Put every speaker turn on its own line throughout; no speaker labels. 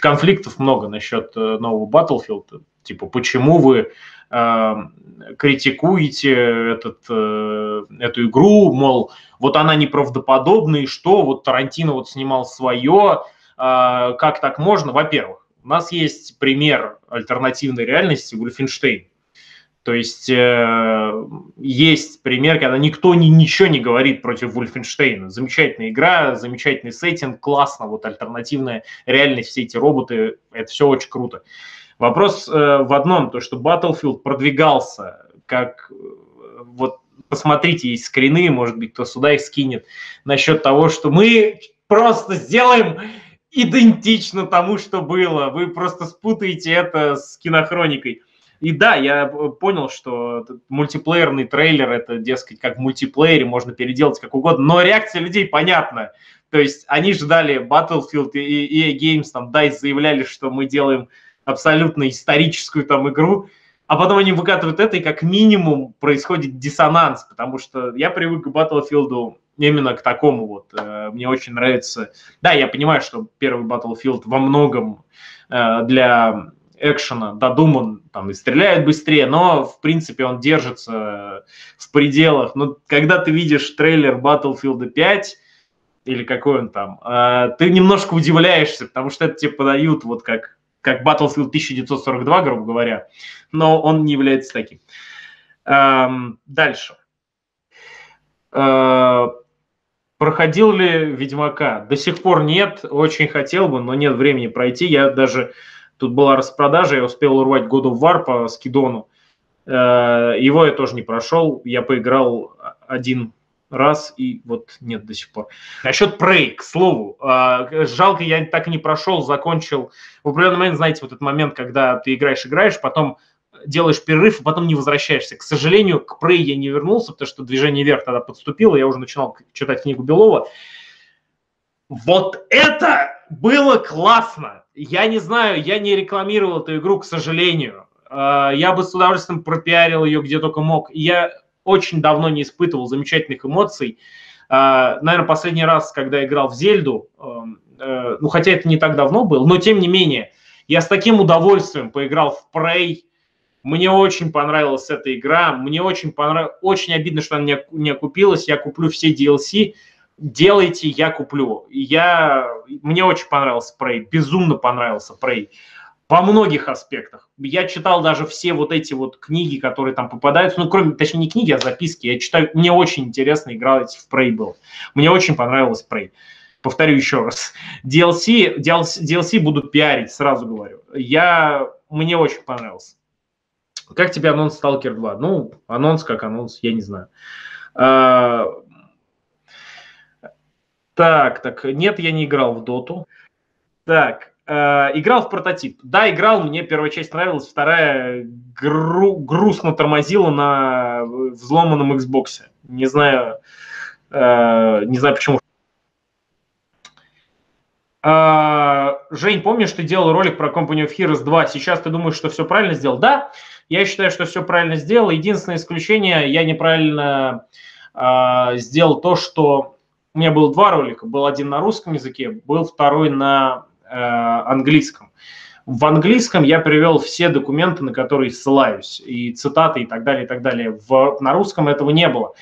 конфликтов много насчет э, нового Battlefield. Типа, почему вы э, критикуете этот, э, эту игру, мол, вот она неправдоподобная, и что, вот Тарантино вот снимал свое, как так можно? Во-первых, у нас есть пример альтернативной реальности Wolfenstein то есть э, есть пример, когда никто ни, ничего не говорит против Вульфенштейна. Замечательная игра, замечательный сеттинг, классно, вот альтернативная реальность, все эти роботы, это все очень круто. Вопрос э, в одном, то что Battlefield продвигался как э, вот посмотрите, есть скрины, может быть, кто сюда их скинет, насчет того, что мы просто сделаем идентично тому, что было. Вы просто спутаете это с кинохроникой. И да, я э, понял, что мультиплеерный трейлер, это, дескать, как в мультиплеере, можно переделать как угодно, но реакция людей понятна. То есть они ждали Battlefield и EA Games, там, DICE заявляли, что мы делаем абсолютно историческую там игру, а потом они выкатывают это, и как минимум происходит диссонанс, потому что я привык к Battlefield именно к такому вот. Э, мне очень нравится. Да, я понимаю, что первый Battlefield во многом э, для экшена, додуман, там и стреляет быстрее, но в принципе он держится э, в пределах. Но когда ты видишь трейлер Battlefield 5 или какой он там, э, ты немножко удивляешься, потому что это тебе подают вот как, как Battlefield 1942, грубо говоря, но он не является таким. Эм, дальше. Э, проходил ли Ведьмака? До сих пор нет, очень хотел бы, но нет времени пройти. Я даже Тут была распродажа, я успел урвать God of по скидону. Э, его я тоже не прошел, я поиграл один раз, и вот нет до сих пор. Насчет Prey, к слову, э, жалко, я так и не прошел, закончил. В определенный момент, знаете, вот этот момент, когда ты играешь-играешь, потом делаешь перерыв, а потом не возвращаешься. К сожалению, к Prey я не вернулся, потому что движение вверх тогда подступило, я уже начинал читать книгу Белова. Вот это было классно. Я не знаю, я не рекламировал эту игру, к сожалению. А, я бы с удовольствием пропиарил ее где только мог. Я очень давно не испытывал замечательных эмоций. А, Наверное, последний раз, когда играл в Зельду, эм, э, ну хотя это не так давно было, но тем не менее, я с таким удовольствием поиграл в Prey. Мне очень понравилась эта игра. Мне очень понравилось. Очень обидно, что она не окупилась. Я куплю все DLC делайте, я куплю. Я, мне очень понравился Prey, безумно понравился Prey по многих аспектах. Я читал даже все вот эти вот книги, которые там попадаются, ну, кроме, точнее, не книги, а записки. Я читаю, мне очень интересно играть в Prey был. Мне очень понравилось Prey. Повторю еще раз. DLC, DLC, DLC буду пиарить, сразу говорю. Я, мне очень понравился. Как тебе анонс Stalker 2? Ну, анонс как анонс, я не знаю. А, так, так, нет, я не играл в доту. Так, э, играл в прототип. Да, играл, мне первая часть нравилась, вторая гру- грустно тормозила на взломанном Xbox. Не знаю, э, не знаю почему. Э, Жень, помнишь, ты делал ролик про Company of Heroes 2? Сейчас ты думаешь, что все правильно сделал? Да, я считаю, что все правильно сделал. Единственное исключение, я неправильно э, сделал то, что у меня было два ролика. Был один на русском языке, был второй на э, английском. В английском я привел все документы, на которые ссылаюсь, и цитаты, и так далее, и так далее. В, на русском этого не было.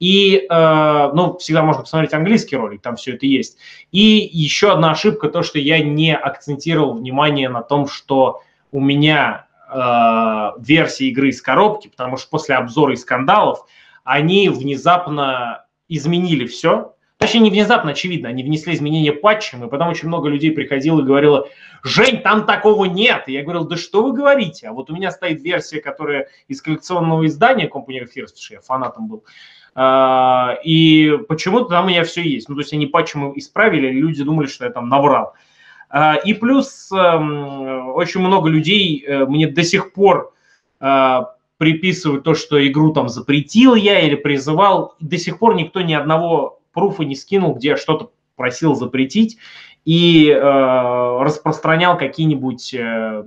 И, э, ну, всегда можно посмотреть английский ролик, там все это есть. И еще одна ошибка, то, что я не акцентировал внимание на том, что у меня э, версия игры из коробки, потому что после обзора и скандалов они внезапно изменили все, Вообще не внезапно, очевидно, они внесли изменения патчем, и потом очень много людей приходило и говорило, Жень, там такого нет. И я говорил, да что вы говорите? А вот у меня стоит версия, которая из коллекционного издания Company of Heroes, потому что я фанатом был, а, и почему-то там у меня все есть. Ну, то есть они патчем исправили, люди думали, что я там наврал. А, и плюс эм, очень много людей э, мне до сих пор э, приписывают то, что игру там запретил я или призывал. До сих пор никто ни одного пруфы не скинул, где что-то просил запретить и э, распространял какие-нибудь э,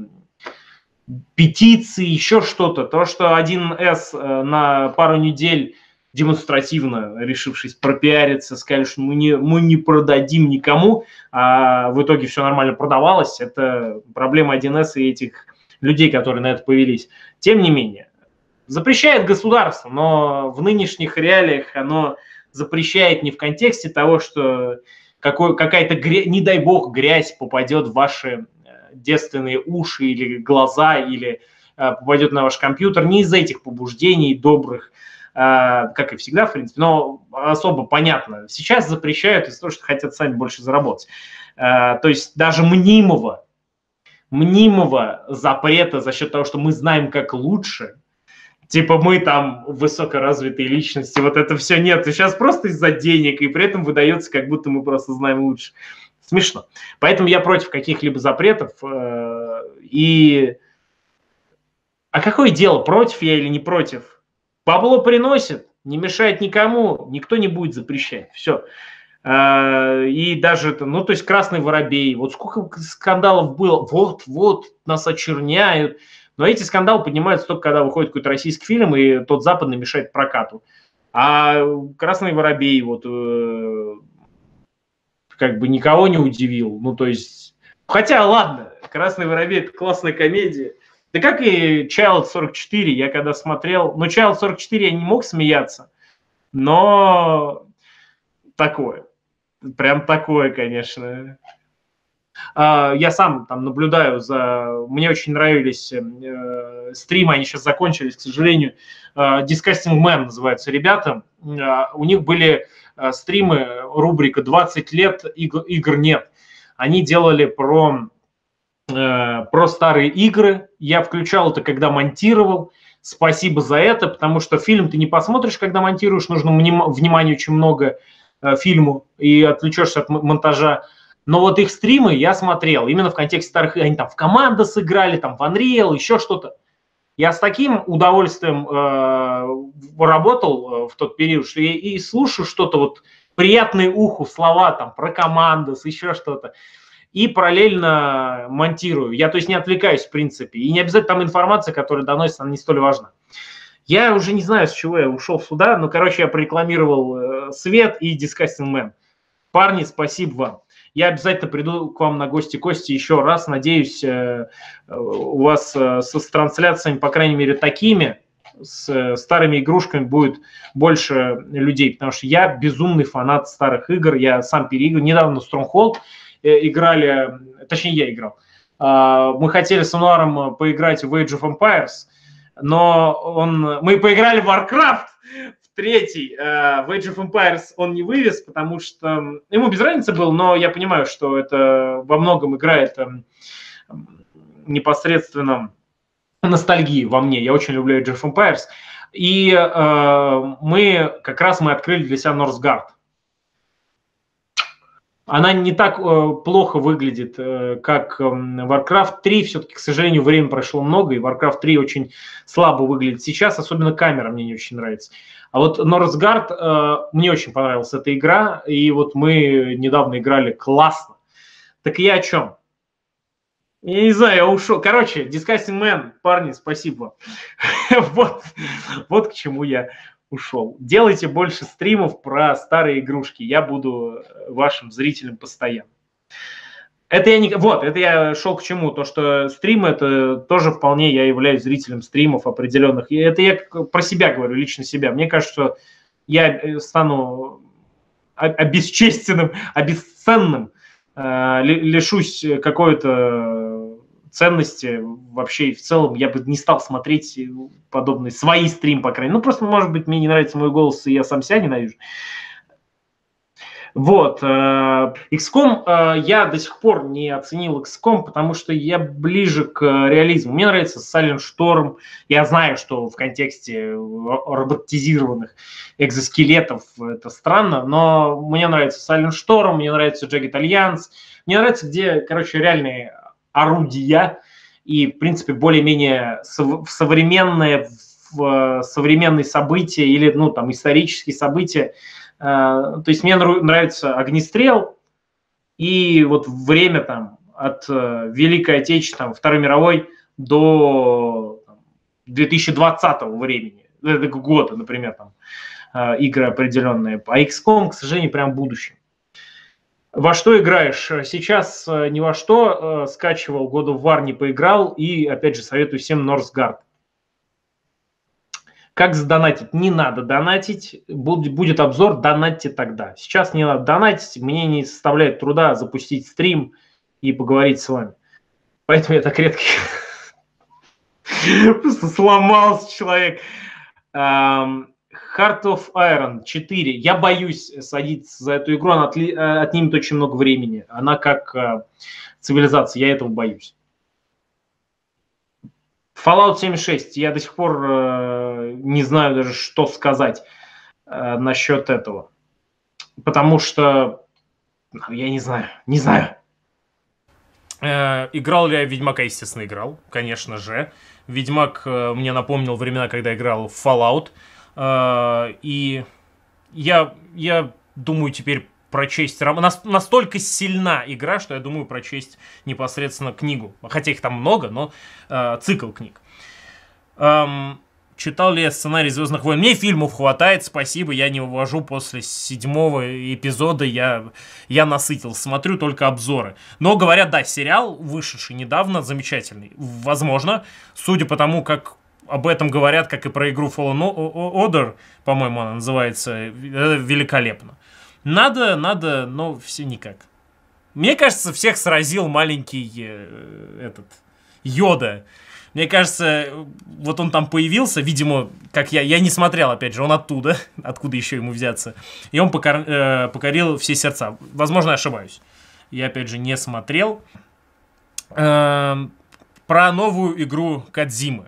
петиции, еще что-то. То, что 1С э, на пару недель демонстративно, решившись пропиариться, сказали, что мы не, мы не продадим никому, а в итоге все нормально продавалось. Это проблема 1С и этих людей, которые на это повелись. Тем не менее, запрещает государство, но в нынешних реалиях оно запрещает не в контексте того, что какая-то, грязь, не дай бог, грязь попадет в ваши э, детственные уши или глаза, или э, попадет на ваш компьютер. Не из этих побуждений добрых, э, как и всегда, в принципе, но особо понятно. Сейчас запрещают из-за того, что хотят сами больше заработать. то есть даже мнимого, мнимого запрета за счет того, что мы знаем, как лучше – типа мы там высокоразвитые личности, вот это все нет. Сейчас просто из-за денег, и при этом выдается, как будто мы просто знаем лучше. Смешно. Поэтому я против каких-либо запретов. Э, и... А какое дело, против я или не против? Бабло приносит, не мешает никому, никто не будет запрещать. Все. Э, и даже, это, ну, то есть красный воробей. Вот сколько скандалов было. Вот, вот, нас очерняют. Но эти скандалы поднимаются только, когда выходит какой-то российский фильм, и тот западный мешает прокату. А «Красный воробей» вот э, как бы никого не удивил. Ну, то есть... Хотя, ладно, «Красный воробей» — это классная комедия. Да как и Чайлд 44, я когда смотрел... Ну, Чайлд 44 я не мог смеяться, но такое. Прям такое, конечно. А, я сам там наблюдаю за... Мне очень нравились эм, э, стримы, они сейчас закончились, к сожалению. А, Disgusting Man называются ребята. А, у них были э, стримы, рубрика «20 лет, игр, нет». Они делали про, э, про старые игры. Я включал это, когда монтировал. Спасибо за это, потому что фильм ты не посмотришь, когда монтируешь. Нужно внимания очень много фильму и отвлечешься от монтажа. Но вот их стримы я смотрел, именно в контексте старых, они там в команду сыграли, там в Unreal, еще что-то. Я с таким удовольствием э, работал э, в тот период, что я и слушаю что-то вот приятное уху слова там про команду, еще что-то. И параллельно монтирую. Я, то есть, не отвлекаюсь, в принципе. И не обязательно там информация, которая доносится, она не столь важна. Я уже не знаю, с чего я ушел сюда, но, короче, я прорекламировал э, свет и Disgusting Man. Парни, спасибо вам. Я обязательно приду к вам на гости Кости еще раз. Надеюсь, э, у вас э, с трансляциями, по крайней мере, такими, с э, старыми игрушками будет больше людей, потому что я безумный фанат старых игр, я сам переиграл. Недавно Stronghold играли, точнее, я играл. А, мы хотели с Ануаром поиграть в Age of Empires, но он... мы поиграли в Warcraft, Третий, в э, Age of Empires он не вывез, потому что ему без разницы был, но я понимаю, что это во многом играет эм, непосредственно ностальгии во мне. Я очень люблю Age of Empires. И э, мы как раз мы открыли для себя Норсгард. Она не так э, плохо выглядит, э, как э, Warcraft 3. Все-таки, к сожалению, время прошло много, и Warcraft 3 очень слабо выглядит сейчас, особенно камера мне не очень нравится. А вот Норсгард, э, мне очень понравилась эта игра, и вот мы недавно играли классно. Так я о чем? Я не знаю, я ушел. Короче, Disgusting Man, парни, спасибо. вот, вот к чему я ушел. Делайте больше стримов про старые игрушки. Я буду э, вашим зрителем постоянно. Это я не... Вот, это я шел к чему. То, что стрим это тоже вполне я являюсь зрителем стримов определенных. И это я про себя говорю, лично себя. Мне кажется, что я э, стану обесчестенным, обесценным, э, лишусь какой-то ценности вообще в целом. Я бы не стал смотреть э, подобный свои стрим, по крайней мере. Ну, просто, может быть, мне не нравится мой голос, и я сам себя ненавижу. Вот. Э, XCOM э, я до сих пор не оценил XCOM, потому что я ближе к э, реализму. Мне нравится Silent Storm. Я знаю, что в контексте роботизированных экзоскелетов это странно, но мне нравится Silent Storm, мне нравится Jagged Alliance. Мне нравится, где, короче, реальные орудия и, в принципе, более-менее современные, современные события или, ну, там, исторические события Э, то есть мне нравится огнестрел и вот время там от э, Великой Отечественной, там, Второй мировой до 2020 времени, э, года, например, там, игры определенные. А XCOM, к сожалению, прям будущее. Во что играешь? Сейчас ни во что. Скачивал God of War, не поиграл. И, опять же, советую всем Northgard. Как задонатить? Не надо донатить. Будет, будет обзор, донатьте тогда. Сейчас не надо донатить. Мне не составляет труда запустить стрим и поговорить с вами. Поэтому я так редко... Просто сломался человек. Heart of Iron 4. Я боюсь садиться за эту игру, она э, отнимет очень много времени. Она как э, цивилизация, я этого боюсь. Fallout 76, я до сих пор э, не знаю даже, что сказать э, насчет этого. Потому что, ну, я не знаю, не знаю. Э, играл ли я Ведьмака? Естественно, играл, конечно же. Ведьмак э, мне напомнил времена, когда играл в Fallout. Э, и я, я думаю, теперь прочесть роман. настолько сильна игра, что я думаю прочесть непосредственно книгу. Хотя их там много, но э, цикл книг. Эм, читал ли я сценарий Звездных войн? Мне фильмов хватает, спасибо, я не вывожу после седьмого эпизода, я, я насытил, смотрю только обзоры. Но говорят, да, сериал, вышедший недавно, замечательный. Возможно, судя по тому, как об этом говорят, как и про игру Fallen Order, по-моему, она называется, э, великолепно. Надо, надо, но все никак. Мне кажется, всех сразил маленький э, этот Йода. Мне кажется, вот он там появился, видимо, как я, я не смотрел, опять же, он оттуда, откуда еще ему взяться. И он покор, э, покорил все сердца. Возможно, ошибаюсь. Я, опять же, не смотрел. Э, про новую игру Кадзимы.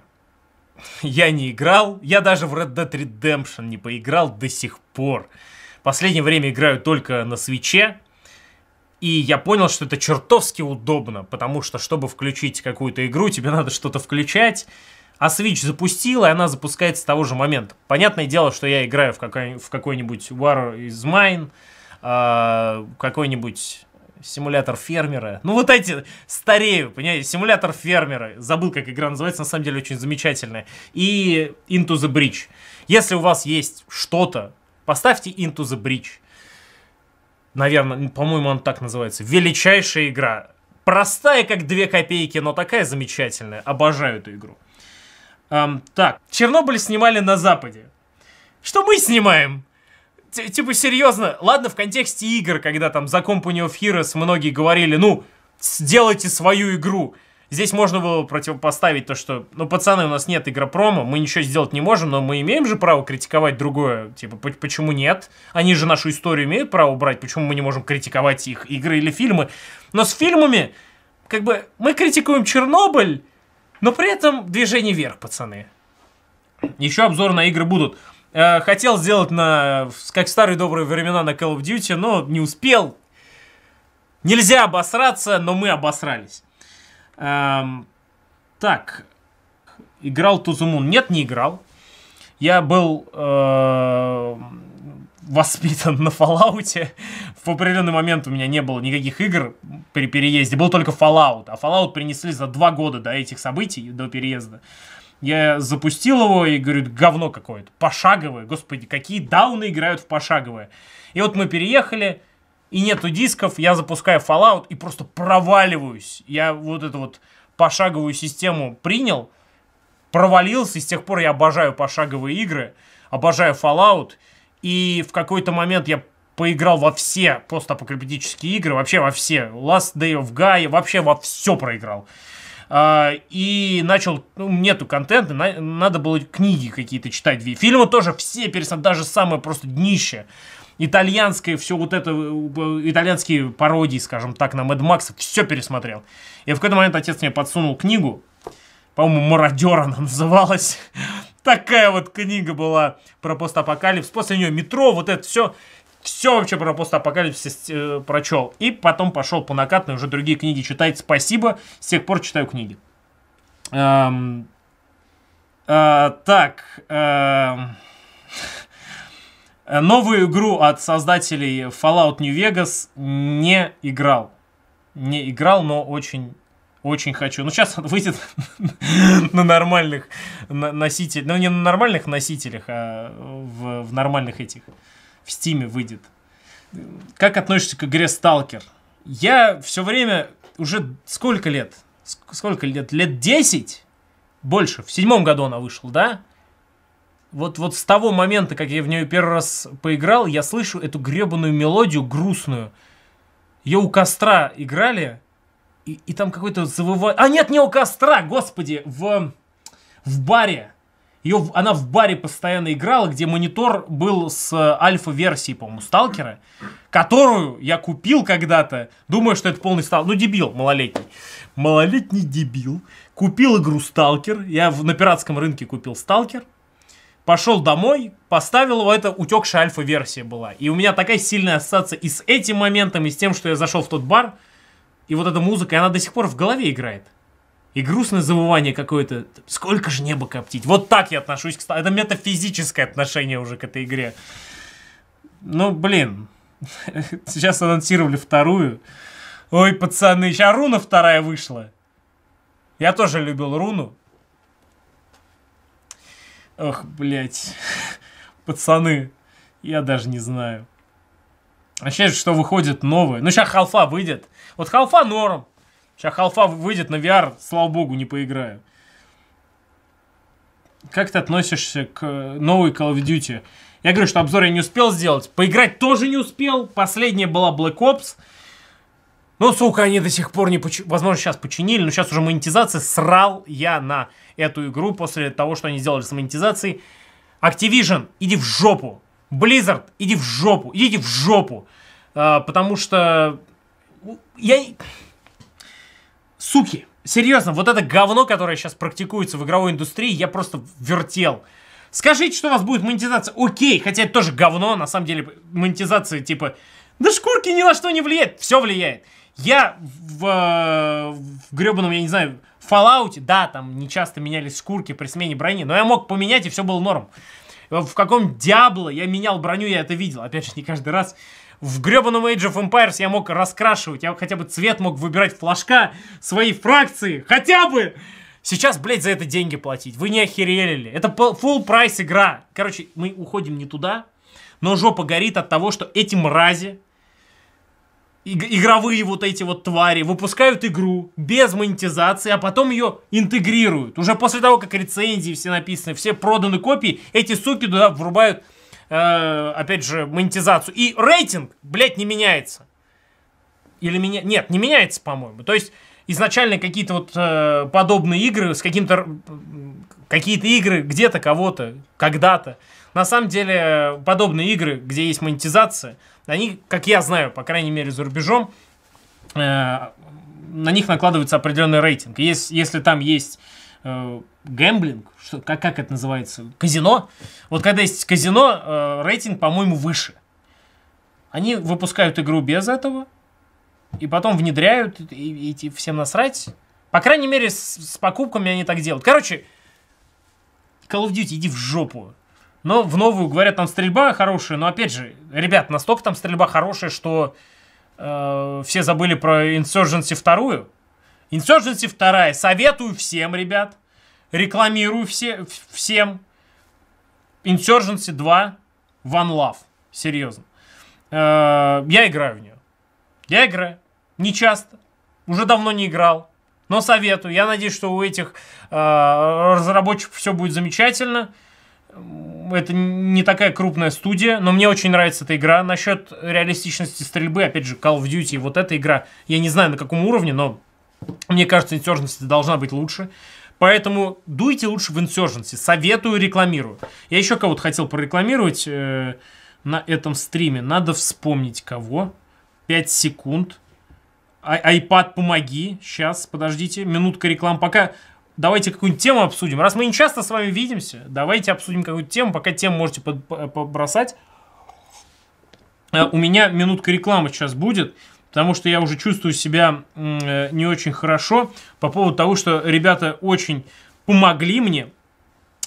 Я не играл, я даже в Red Dead Redemption не поиграл до сих пор последнее время играю только на свече, и я понял, что это чертовски удобно, потому что, чтобы включить какую-то игру, тебе надо что-то включать, а Switch запустила, и она запускается с того же момента. Понятное дело, что я играю в, какой- в какой-нибудь War is Mine, э- какой-нибудь симулятор фермера. Ну вот эти, старею, понимаете, симулятор фермера. Забыл, как игра называется, на самом деле очень замечательная. И Into the Bridge. Если у вас есть что-то, Поставьте Into the Bridge. Наверное, по-моему, он так называется. Величайшая игра. Простая, как две копейки, но такая замечательная. Обожаю эту игру. Эм, так, Чернобыль снимали на Западе. Что мы снимаем? Т типа, серьезно, ладно, в контексте игр, когда там за Company of Heroes многие говорили, ну, сделайте свою игру. Здесь можно было противопоставить то, что, ну, пацаны, у нас нет игропрома, мы ничего сделать не можем, но мы имеем же право критиковать другое. Типа, почему нет? Они же нашу историю имеют право брать, почему мы не можем критиковать их игры или фильмы? Но с фильмами, как бы, мы критикуем Чернобыль, но при этом движение вверх, пацаны. Еще обзор на игры будут. Э, хотел сделать на, как старые добрые времена на Call of Duty, но не успел. Нельзя обосраться, но мы обосрались. Эм, так, играл Тузумун? Нет, не играл. Я был э, воспитан на Fallout. В определенный момент у меня не было никаких игр при переезде. Был только Fallout. А Fallout принесли за два года до этих событий, до переезда. Я запустил его и говорю, говно какое-то, пошаговое. Господи, какие дауны играют в пошаговое. И вот мы переехали, и нету дисков, я запускаю Fallout и просто проваливаюсь. Я вот эту вот пошаговую систему принял, провалился, и с тех пор я обожаю пошаговые игры, обожаю Fallout, и в какой-то момент я поиграл во все постапокалиптические игры, вообще во все. Last Day of Guy, вообще во все проиграл. А, и начал, ну, нету контента, надо было книги какие-то читать. Фильмы тоже все пересмотрели, даже самое просто днище итальянское, все вот это, э, итальянские пародии, скажем так, на Мэд Макса, все пересмотрел. И в какой-то момент отец мне подсунул книгу, по-моему, «Мародер» она называлась. Такая вот книга была про постапокалипсис. После нее «Метро», вот это все. Все вообще про постапокалипсис э, прочел. И потом пошел по накатной уже другие книги читать. Спасибо, с тех пор читаю книги. Эм, э, так... Э, Э, новую игру от создателей Fallout New Vegas не играл. Не играл, но очень очень хочу. Ну сейчас он выйдет на нормальных носителях. Ну, не на нормальных носителях, а в, в нормальных этих. В Стиме выйдет. Как относишься к игре Stalker? Я все время уже сколько лет? Сколько лет? Лет 10? Больше. В седьмом году она вышла, да? вот, вот с того момента, как я в нее первый раз поиграл, я слышу эту гребаную мелодию грустную. Ее у костра играли, и, и там какой-то завывание... А нет, не у костра, господи, в, в баре. Ее, она в баре постоянно играла, где монитор был с э, альфа-версией, по-моему, Сталкера, которую я купил когда-то, думаю, что это полный стал, ну дебил, малолетний, малолетний дебил, купил игру Сталкер, я в, на пиратском рынке купил Сталкер, пошел домой, поставил его, это утекшая альфа-версия была. И у меня такая сильная ассоциация и с этим моментом, и с тем, что я зашел в тот бар, и вот эта музыка, она до сих пор в голове играет. И грустное завывание какое-то. Сколько же неба коптить? Вот так я отношусь к... Это метафизическое отношение уже к этой игре. Ну, блин. Сейчас анонсировали вторую. Ой, пацаны, сейчас руна вторая вышла. Я тоже любил руну. Ох, блядь. Пацаны, я даже не знаю. А сейчас что выходит новое? Ну, сейчас халфа выйдет. Вот халфа норм. Сейчас халфа выйдет на VR, слава богу, не поиграю. Как ты относишься к э, новой Call of Duty? Я говорю, что обзор я не успел сделать. Поиграть тоже не успел. Последняя была Black Ops. Ну, сука, они до сих пор не... Поч... Возможно, сейчас починили, но сейчас уже монетизация. Срал я на эту игру после того, что они сделали с монетизацией. Activision, иди в жопу. Blizzard, иди в жопу. Идите в жопу. А, потому что... Я... Суки. Серьезно, вот это говно, которое сейчас практикуется в игровой индустрии, я просто вертел. Скажите, что у вас будет монетизация. Окей, хотя это тоже говно, на самом деле монетизация типа... Да шкурки ни на что не влияет. Все влияет. Я в, в гребаном, я не знаю, Fallout, да, там не часто менялись шкурки при смене брони, но я мог поменять, и все было норм. В каком Диабло я менял броню, я это видел. Опять же, не каждый раз. В гребаном Age of Empires я мог раскрашивать, я хотя бы цвет мог выбирать флажка своей фракции, хотя бы! Сейчас, блядь, за это деньги платить. Вы не охерели ли? Это full прайс игра. Короче, мы уходим не туда, но жопа горит от того, что эти мрази игровые вот эти вот твари выпускают игру без монетизации, а потом ее интегрируют. Уже после того, как рецензии все написаны, все проданы копии, эти суки туда врубают, э, опять же, монетизацию. И рейтинг, блядь, не меняется. Или меня... Нет, не меняется, по-моему. То есть, изначально какие-то вот э, подобные игры с каким-то... Какие-то игры где-то кого-то, когда-то. На самом деле, подобные игры, где есть монетизация, они, как я знаю, по крайней мере, за рубежом, э, на них накладывается определенный рейтинг. Если, если там есть э, гэмблинг, что, как, как это называется, казино, вот когда есть казино, э, рейтинг, по-моему, выше. Они выпускают игру без этого, и потом внедряют, и, и, и всем насрать. По крайней мере, с, с покупками они так делают. Короче, Call of Duty, иди в жопу. Но в новую, говорят, там стрельба хорошая. Но опять же, ребят, настолько там стрельба хорошая, что э, все забыли про Insurgency вторую. Insurgency вторая. Советую всем, ребят. Рекламирую все, всем. Insurgency 2 One Love. Серьезно. Э, я играю в нее. Я играю. Не часто. Уже давно не играл. Но советую. Я надеюсь, что у этих э, разработчиков все будет замечательно это не такая крупная студия, но мне очень нравится эта игра. Насчет реалистичности стрельбы, опять же, Call of Duty, вот эта игра, я не знаю на каком уровне, но мне кажется, Insurgency должна быть лучше. Поэтому дуйте лучше в Insurgency. Советую, рекламирую. Я еще кого-то хотел прорекламировать э, на этом стриме. Надо вспомнить кого. 5 секунд. А, Ай- iPad, помоги. Сейчас, подождите. Минутка реклам. Пока Давайте какую-нибудь тему обсудим. Раз мы не часто с вами видимся, давайте обсудим какую-то тему. Пока тему можете под, побросать. Э, у меня минутка рекламы сейчас будет, потому что я уже чувствую себя э, не очень хорошо по поводу того, что ребята очень помогли мне, э,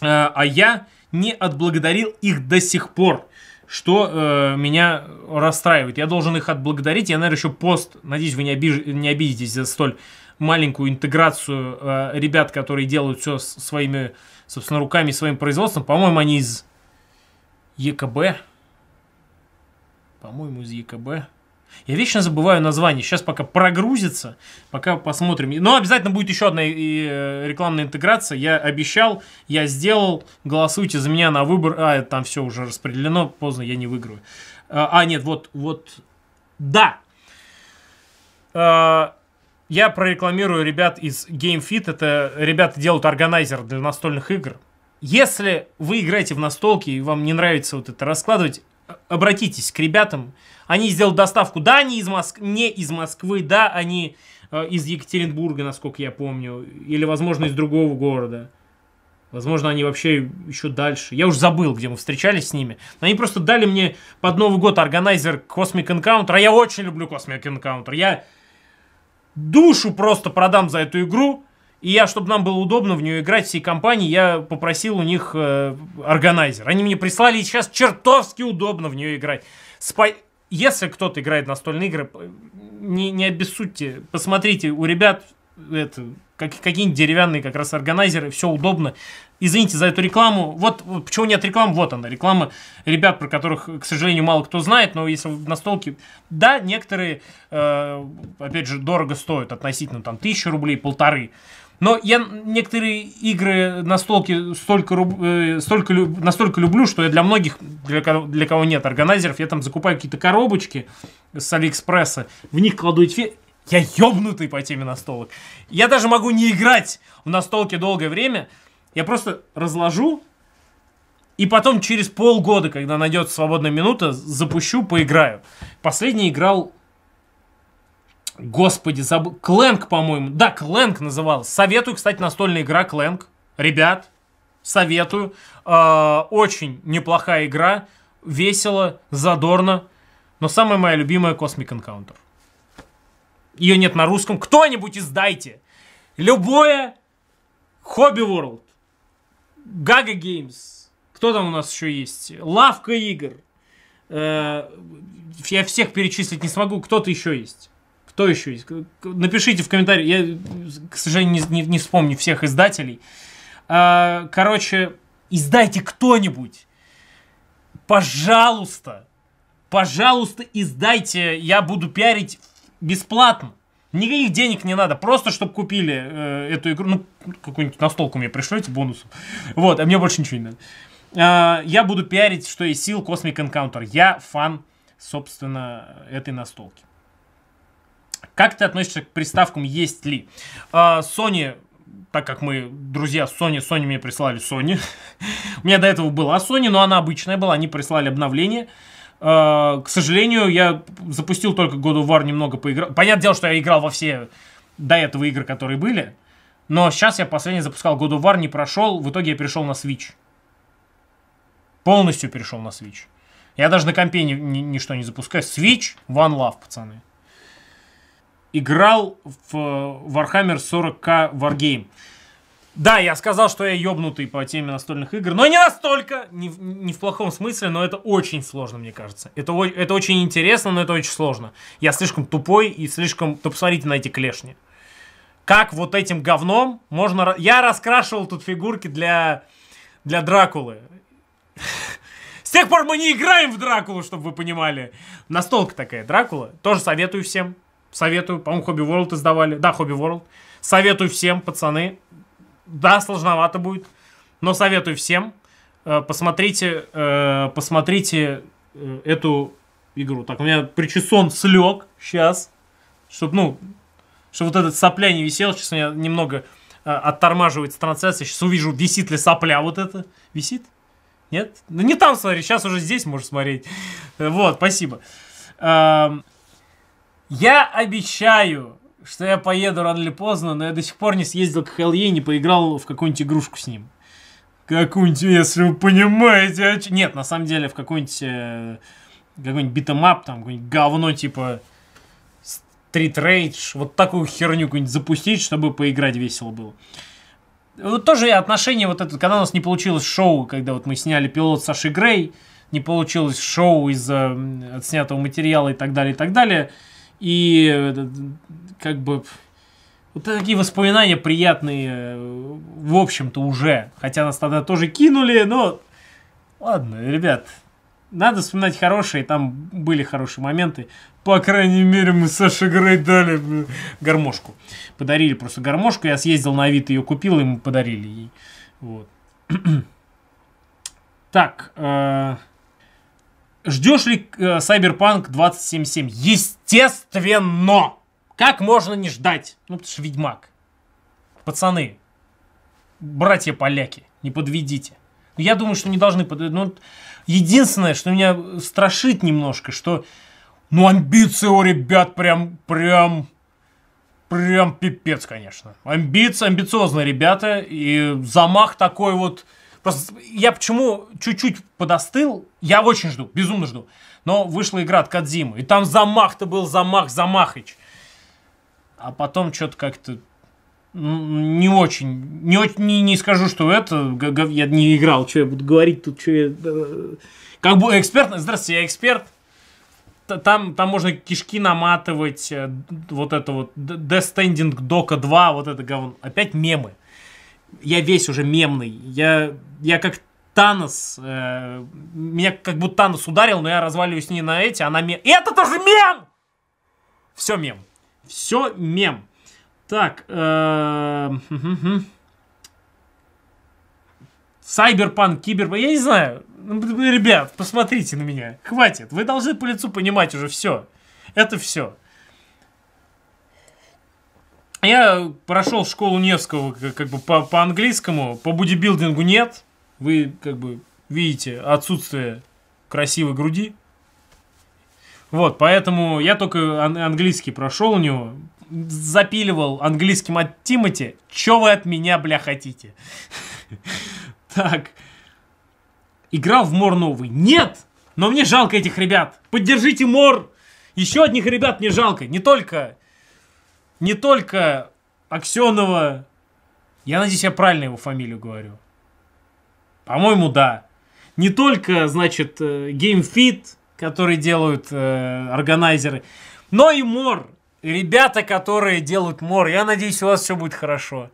а я не отблагодарил их до сих пор, что меня расстраивает. Я должен их отблагодарить. Я, наверное, еще пост, надеюсь, вы не обидитесь за столь маленькую интеграцию э, ребят, которые делают все своими, собственно, руками, своим производством. По-моему, они из ЕКБ. По-моему, из ЕКБ. Я вечно забываю название. Сейчас пока прогрузится, пока посмотрим. Но обязательно будет еще одна э, рекламная интеграция. Я обещал, я сделал. Голосуйте за меня на выбор. А, там все уже распределено. Поздно, я не выиграю. А, а нет, вот, вот. Да. А, я прорекламирую ребят из GameFit. Это ребята делают органайзер для настольных игр. Если вы играете в настолки и вам не нравится вот это раскладывать, а, обратитесь к ребятам. Они сделают доставку. Да, они из Моск... не из Москвы, да, они э, из Екатеринбурга, насколько я помню, или, возможно, из другого города. Возможно, они вообще еще дальше. Я уже забыл, где мы встречались с ними. Но они просто дали мне под Новый год органайзер Cosmic Encounter. А я очень люблю Cosmic Encounter. Я душу просто продам за эту игру. И я, чтобы нам было удобно в нее играть всей компании, я попросил у них э, органайзер. Они мне прислали, и сейчас чертовски удобно в нее играть. Спа... Если кто-то играет настольные игры, не, не обессудьте. Посмотрите, у ребят это, как, какие-нибудь деревянные как раз органайзеры, все удобно. Извините за эту рекламу. Вот почему нет рекламы, вот она. Реклама ребят, про которых, к сожалению, мало кто знает, но если вы на столке... Да, некоторые, э, опять же, дорого стоят относительно там тысячи рублей, полторы. Но я некоторые игры на столке столько, э, столько, настолько люблю, что я для многих, для, для кого нет органайзеров, я там закупаю какие-то коробочки с Алиэкспресса, в них кладу эти я ёбнутый по теме настолок. Я даже могу не играть в настолке долгое время, я просто разложу, и потом через полгода, когда найдется свободная минута, запущу, поиграю. Последний играл... Господи, забыл. Кленк, по-моему. Да, Кленк называл. Советую, кстати, настольная игра Кленк. Ребят, советую. Э-э- а, очень неплохая игра. Весело, задорно. Но самая моя любимая Cosmic Encounter. Ее нет на русском. Кто-нибудь издайте. Любое Хобби World Гага Геймс. Кто там у нас еще есть? Лавка игр. Э, я всех перечислить не смогу. Кто-то еще есть. Кто еще есть? Напишите в комментарии, Я, к сожалению, не, не вспомню всех издателей. Э, короче, издайте кто-нибудь. Пожалуйста. Пожалуйста, издайте. Я буду пиарить бесплатно. Никаких денег не надо, просто чтобы купили э, эту игру. Ну, какую-нибудь настолку мне пришлете бонусом. Вот, а мне больше ничего не надо. Э, я буду пиарить, что есть сил Cosmic Encounter. Я фан, собственно, этой настолки. Как ты относишься к приставкам «Есть ли»? Э, Sony так как мы друзья Sony, Sony мне прислали Sony. У меня до этого была Sony, но она обычная была, они прислали обновление. Э, к сожалению, я запустил только Году of War, немного поиграл. Понятное дело, что я играл во все до этого игры, которые были. Но сейчас я последний запускал God of War, не прошел. В итоге я перешел на Switch. Полностью перешел на Switch. Я даже на компе ни, ни, ничто не запускаю. Switch, One Love, пацаны. Играл в Warhammer 40k Wargame. Да, я сказал, что я ёбнутый по теме настольных игр, но не настолько, не, не в плохом смысле, но это очень сложно, мне кажется. Это, это очень интересно, но это очень сложно. Я слишком тупой и слишком... То посмотрите на эти клешни. Как вот этим говном можно... Я раскрашивал тут фигурки для, для Дракулы. С тех пор мы не играем в Дракулу, чтобы вы понимали. Настолка такая, Дракула. Тоже советую всем. Советую. По-моему, Хобби Ворлд издавали. Да, Хобби Ворлд. Советую всем, пацаны. Да, сложновато будет, но советую всем. Э, посмотрите, э, посмотрите э, эту игру. Так, у меня причесон слег сейчас, чтобы, ну, чтобы вот этот сопля не висел. Сейчас у меня немного оттормаживается трансляция. Сейчас увижу, висит ли сопля вот это. Висит? Нет? Ну, не там смотри, сейчас уже здесь можешь смотреть. Вот, спасибо. Эм, я обещаю что я поеду рано или поздно, но я до сих пор не съездил к Хелле, не поиграл в какую-нибудь игрушку с ним. Какую-нибудь, если вы понимаете, а ч... Нет, на самом деле, в какой-нибудь... Э, какой-нибудь битэмап, там, какое-нибудь говно, типа... Street Rage, вот такую херню какую-нибудь запустить, чтобы поиграть весело было. Вот тоже отношение вот это, когда у нас не получилось шоу, когда вот мы сняли пилот Саши Грей, не получилось шоу из-за отснятого материала и так далее, и так далее. И э, как бы вот такие воспоминания приятные, э, в общем-то, уже. Хотя нас тогда тоже кинули, но ладно, ребят, надо вспоминать хорошие, там были хорошие моменты. По крайней мере, мы Саше Грей дали э, гармошку. Подарили просто гармошку. Я съездил на Авито, ее купил, и мы подарили ей. Вот. так, э Ждешь ли э, Cyberpunk 2077? Естественно! Как можно не ждать? Ну, потому же Ведьмак. Пацаны, братья поляки, не подведите. Ну, я думаю, что не должны подвести. Ну, единственное, что меня страшит немножко, что ну амбиции у ребят прям, прям, прям пипец, конечно. Амбиции, амбициозные ребята, и замах такой вот Просто я почему чуть-чуть подостыл, я очень жду, безумно жду. Но вышла игра от Кадзимы, и там замах-то был, замах, замахыч. А потом что-то как-то не очень, не, очень, не, не скажу, что это, я не играл, что я буду говорить тут, что я... Как бы эксперт, здравствуйте, я эксперт. Там, там можно кишки наматывать, э, вот это вот, Death Standing Дока 2, вот это говно. Опять мемы я весь уже мемный. Я, я как Танос. Э, меня как будто Танос ударил, но я разваливаюсь не на эти, а на мем. Это тоже мем! Все мем. Все мем. Так. Э, Сайберпанк, кибер... Я не знаю. Ну, ребят, посмотрите на меня. Хватит. Вы должны по лицу понимать уже все. Это все. А я прошел в школу Невского как, как бы по, по английскому, по бодибилдингу нет. Вы как бы видите отсутствие красивой груди. Вот, поэтому я только ан- английский прошел у него, запиливал английским от Тимати. Че вы от меня, бля, хотите? Так. Играл в Мор новый. Нет! Но мне жалко этих ребят. Поддержите Мор! Еще одних ребят мне жалко. Не только не только Аксенова, я надеюсь, я правильно его фамилию говорю. По-моему, да. Не только, значит, э, GameFit, который делают э, органайзеры, но и Мор. Ребята, которые делают Мор. Я надеюсь, у вас все будет хорошо.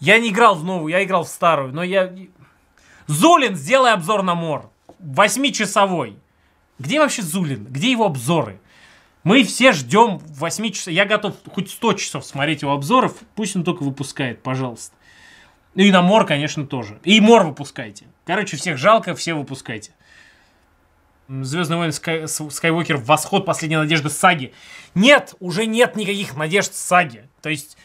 Я не играл в новую, я играл в старую, но я... Зулин, сделай обзор на Мор. Восьмичасовой. Где вообще Зулин? Где его обзоры? Мы все ждем 8 часов. Я готов хоть 100 часов смотреть его обзоров. Пусть он только выпускает, пожалуйста. И на Мор, конечно, тоже. И Мор выпускайте. Короче, всех жалко, все выпускайте. Звездный войн Скай... Скайуокер Восход, последняя надежда саги. Нет, уже нет никаких надежд саги. То есть,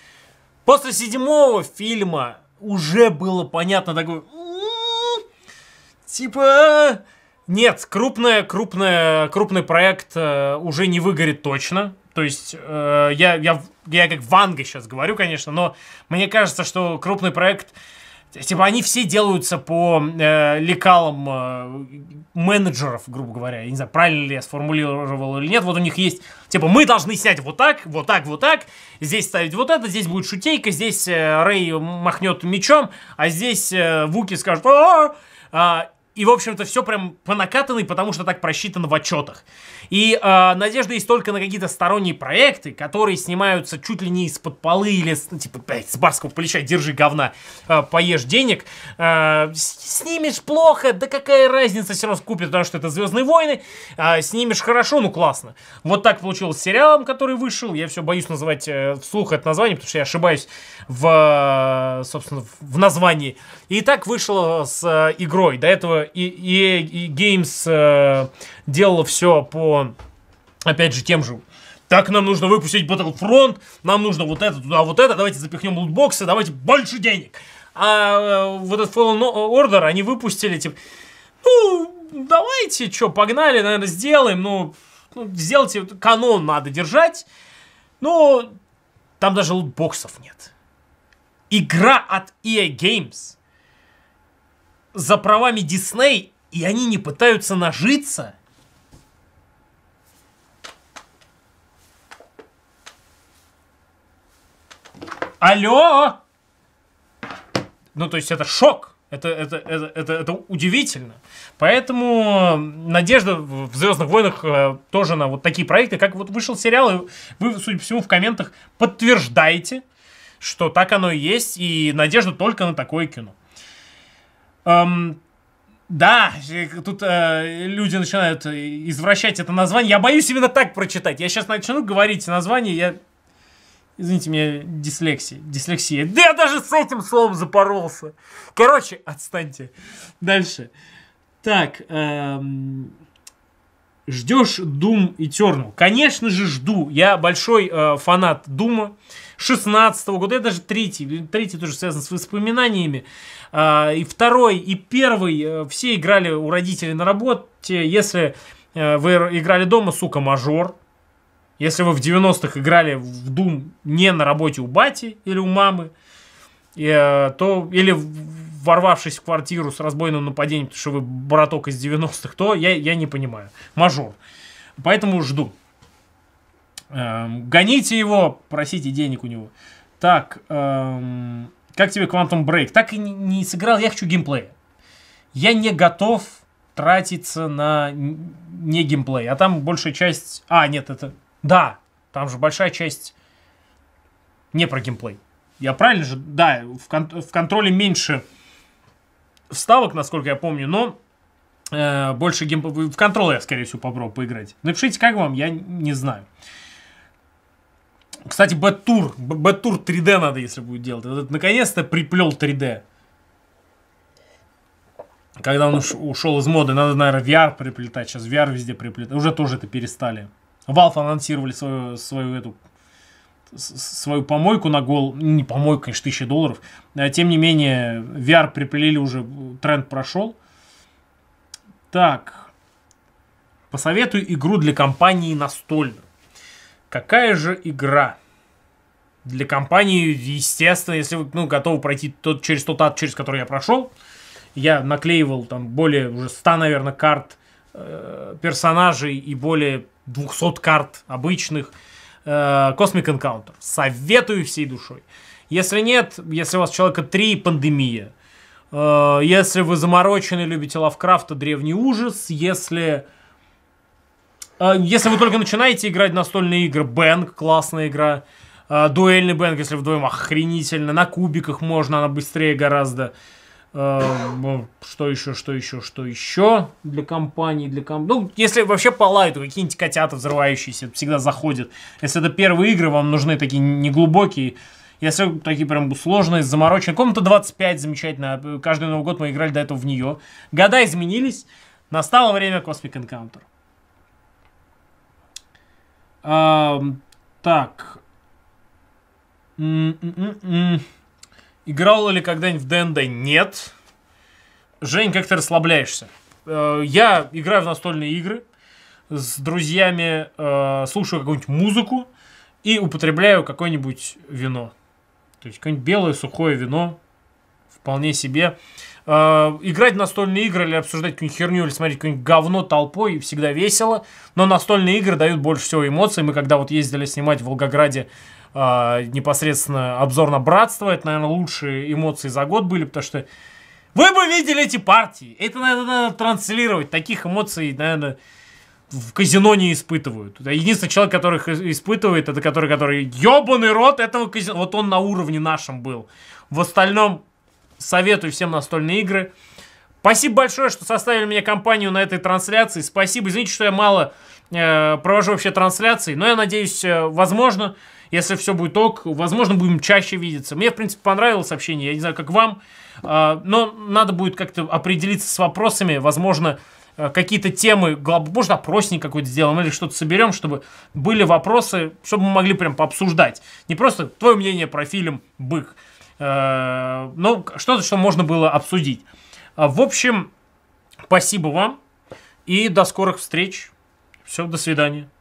после седьмого фильма уже было понятно такое... «М-м-м, типа, нет, крупная, крупная, крупный проект э, уже не выгорит точно. То есть э, я, я, я как Ванга сейчас говорю, конечно, но мне кажется, что крупный проект... Типа они все делаются по э, лекалам э, менеджеров, грубо говоря. Я не знаю, правильно ли я сформулировал или нет. Вот у них есть, типа, мы должны снять вот так, вот так, вот так. Здесь ставить вот это, здесь будет шутейка, здесь э, Рэй махнет мечом, а здесь э, Вуки скажет... А -а -а! И, в общем-то, все прям по накатанной, потому что так просчитано в отчетах. И э, надежда есть только на какие-то сторонние проекты, которые снимаются чуть ли не из-под полы или ну, типа с барского плеча держи говна, э, поешь денег. Э, снимешь плохо, да какая разница, все равно купит, потому что это Звездные войны. Э, снимешь хорошо, ну классно. Вот так получилось с сериалом, который вышел. Я все боюсь называть э, вслух это название, потому что я ошибаюсь в, собственно, в названии. И так вышло с э, игрой. До этого и, и, и Games э, делала все по опять же, тем же так нам нужно выпустить Battlefront, нам нужно вот это туда, вот это, давайте запихнем лутбоксы, давайте больше денег. А э, вот этот Fallen Order они выпустили, типа, ну, давайте, что, погнали, наверное, сделаем, ну, ну, сделайте, канон надо держать, но там даже лутбоксов нет. Игра от EA Games за правами Disney, и они не пытаются нажиться – Алло! Ну, то есть это шок. Это, это, это, это, это удивительно. Поэтому надежда в Звездных войнах э, тоже на вот такие проекты, как вот вышел сериал, и вы, судя по всему, в комментах подтверждаете, что так оно и есть, и надежда только на такое кино. Эм, да, э, тут э, люди начинают э, извращать это название. Я боюсь именно так прочитать. Я сейчас начну говорить название, я Извините меня, дислексия. Дислексия. Да я даже с этим словом запоролся. Короче, отстаньте. Дальше. Так, эм... Ждешь и Терну. Конечно же жду. Я большой э, фанат Дума. 16 -го года, я даже третий. Третий тоже связан с воспоминаниями. Э, и второй, и первый. Э, все играли у родителей на работе. Если э, вы играли дома, сука, мажор. Если вы в 90-х играли в Doom не на работе у бати или у мамы, и, э, то, или ворвавшись в квартиру с разбойным нападением, потому что вы браток из 90-х, то я, я не понимаю. Мажор. Поэтому жду. Эм, гоните его, просите денег у него. Так, эм, как тебе Quantum Break? Так и не, не сыграл, я хочу геймплея. Я не готов тратиться на не геймплей, а там большая часть... А, нет, это да, там же большая часть не про геймплей. Я правильно же? Да, в, кон в контроле меньше вставок, насколько я помню, но э, больше геймплей... В контроле я, скорее всего, попробую поиграть. Напишите, как вам, я не знаю. Кстати, Бэттур. Бэттур 3D надо, если будет делать. Этот наконец-то приплел 3D. Когда он ушел из моды, надо, наверное, VR приплетать. Сейчас VR везде приплетать. Уже тоже это перестали. Valve анонсировали свою, свою эту свою помойку на гол, не помойку, конечно, тысяча долларов. Э, тем не менее, VR припилили уже, э, тренд прошел. Так, посоветую игру для компании настольную. Какая же игра? Для компании, естественно, если вы ну, готовы пройти тот, через тот ад, через который я прошел, я наклеивал там более уже 100, наверное, карт э, персонажей и более 200 карт обычных. Космик э, Encounter. Советую всей душой. Если нет, если у вас человека 3, пандемия. Э, если вы заморочены, любите Лавкрафта, древний ужас. Если... Э, если вы только начинаете играть в настольные игры, Бэнк, классная игра. Э, дуэльный Бэнк, если вдвоем, охренительно. На кубиках можно, она быстрее гораздо. Эм, ну, что еще, что еще, что еще для компании, для комп... Ну, если вообще по лайту какие-нибудь котята взрывающиеся всегда заходят. Если это первые игры, вам нужны такие неглубокие. Если такие прям сложные, замороченные. Комната 25 замечательно. Каждый Новый год мы играли до этого в нее. Года изменились. Настало время Cosmic Encounter. А, так. М -м -м Играл ли когда-нибудь в ДНД? Нет. Жень, как ты расслабляешься? Э, я играю в настольные игры с друзьями, э, слушаю какую-нибудь музыку и употребляю какое-нибудь вино. То есть какое-нибудь белое сухое вино вполне себе. Э, играть в настольные игры или обсуждать какую-нибудь херню, или смотреть какое-нибудь говно толпой всегда весело. Но настольные игры дают больше всего эмоций. Мы когда вот ездили снимать в Волгограде а, непосредственно обзор на братство. Это, наверное, лучшие эмоции за год были, потому что вы бы видели эти партии. Это, наверное, надо транслировать. Таких эмоций, наверное, в казино не испытывают. Единственный человек, который их испытывает, это который, который ёбаный рот этого казино. Вот он на уровне нашем был. В остальном советую всем настольные игры. Спасибо большое, что составили мне компанию на этой трансляции. Спасибо, извините, что я мало э, провожу вообще трансляции, но я надеюсь, э, возможно, если все будет ок, возможно, будем чаще видеться. Мне, в принципе, понравилось общение, я не знаю, как вам. А, но надо будет как-то определиться с вопросами, возможно, э, какие-то темы, может, опросник какой-то сделаем или что-то соберем, чтобы были вопросы, чтобы мы могли прям пообсуждать. Не просто твое мнение про фильм «Бык». Э, но что-то, что можно было обсудить. А, в общем, спасибо вам и до скорых встреч. Все, до свидания.